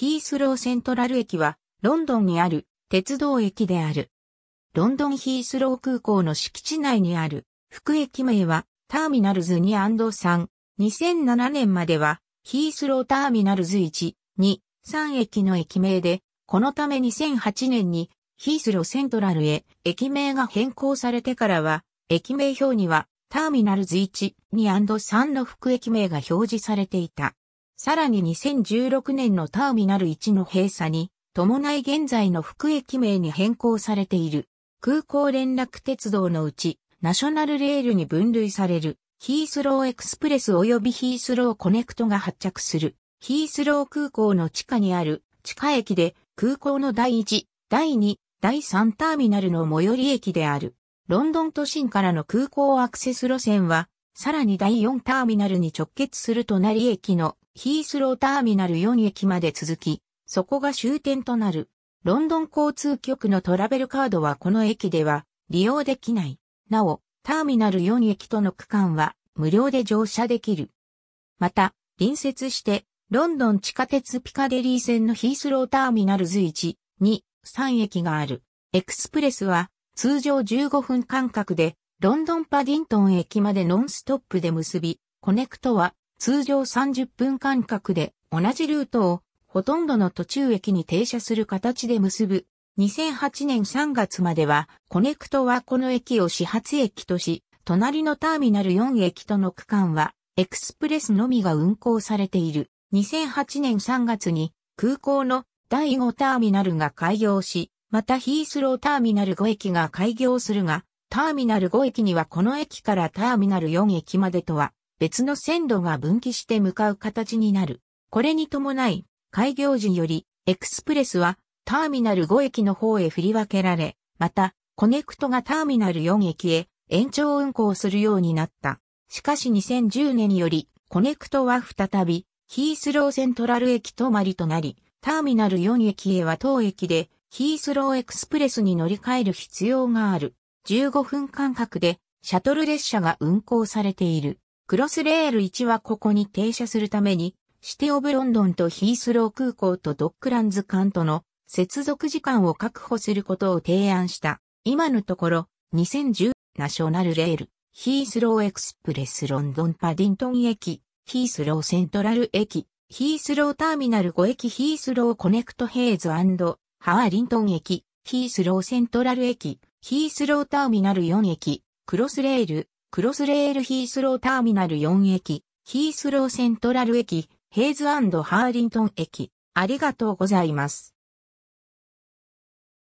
ヒースローセントラル駅は、ロンドンにある鉄道駅である。ロンドンヒースロー空港の敷地内にある、副駅名は、ターミナルズ 2&3。2007年までは、ヒースローターミナルズ1、2、3駅の駅名で、このため2008年に、ヒースローセントラルへ駅名が変更されてからは、駅名表には、ターミナルズ1、2&3 の副駅名が表示されていた。さらに2016年のターミナル1の閉鎖に、伴い現在の福駅名に変更されている。空港連絡鉄道のうち、ナショナルレールに分類される、ヒースローエクスプレス及びヒースローコネクトが発着する、ヒースロー空港の地下にある、地下駅で、空港の第1、第2、第3ターミナルの最寄り駅である。ロンドン都心からの空港アクセス路線は、さらに第4ターミナルに直結する隣駅のヒースローターミナル4駅まで続き、そこが終点となる。ロンドン交通局のトラベルカードはこの駅では利用できない。なお、ターミナル4駅との区間は無料で乗車できる。また、隣接して、ロンドン地下鉄ピカデリー線のヒースローターミナル随1、2、3駅がある。エクスプレスは通常15分間隔でロンドンパディントン駅までノンストップで結び、コネクトは通常30分間隔で同じルートをほとんどの途中駅に停車する形で結ぶ。2008年3月まではコネクトはこの駅を始発駅とし、隣のターミナル4駅との区間はエクスプレスのみが運行されている。2008年3月に空港の第5ターミナルが開業し、またヒースローターミナル5駅が開業するが、ターミナル5駅にはこの駅からターミナル4駅までとは別の線路が分岐して向かう形になる。これに伴い、開業時より、エクスプレスはターミナル5駅の方へ振り分けられ、また、コネクトがターミナル4駅へ延長運行するようになった。しかし2010年より、コネクトは再び、ヒースローセントラル駅止まりとなり、ターミナル4駅へは当駅で、ヒースローエクスプレスに乗り換える必要がある。15分間隔でシャトル列車が運行されている。クロスレール1はここに停車するために、シティオブロンドンとヒースロー空港とドックランズ間との接続時間を確保することを提案した。今のところ、2010ナショナルレール、ヒースローエクスプレスロンドンパディントン駅、ヒースローセントラル駅、ヒースローターミナル5駅ヒースローコネクトヘイズハワリントン駅、ヒースローセントラル駅、ヒースローターミナル4駅、クロスレール、クロスレールヒースローターミナル4駅、ヒースローセントラル駅、ヘイズハーリントン駅。ありがとうございます。